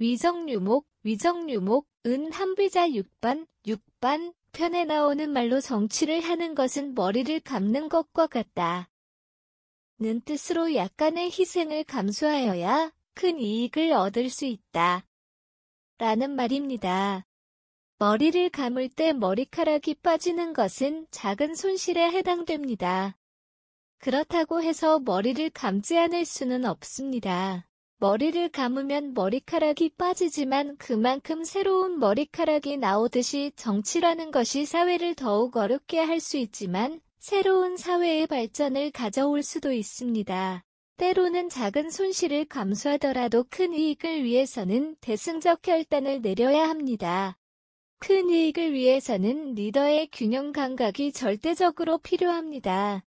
위정유목, 위정유목, 은 한비자 6반, 6반 편에 나오는 말로 정치를 하는 것은 머리를 감는 것과 같다. 는 뜻으로 약간의 희생을 감수하여야 큰 이익을 얻을 수 있다. 라는 말입니다. 머리를 감을 때 머리카락이 빠지는 것은 작은 손실에 해당됩니다. 그렇다고 해서 머리를 감지 않을 수는 없습니다. 머리를 감으면 머리카락이 빠지지만 그만큼 새로운 머리카락이 나오듯이 정치라는 것이 사회를 더욱 어렵게 할 수 있지만 새로운 사회의 발전을 가져올 수도 있습니다. 때로는 작은 손실을 감수하더라도 큰 이익을 위해서는 대승적 결단을 내려야 합니다. 큰 이익을 위해서는 리더의 균형 감각이 절대적으로 필요합니다.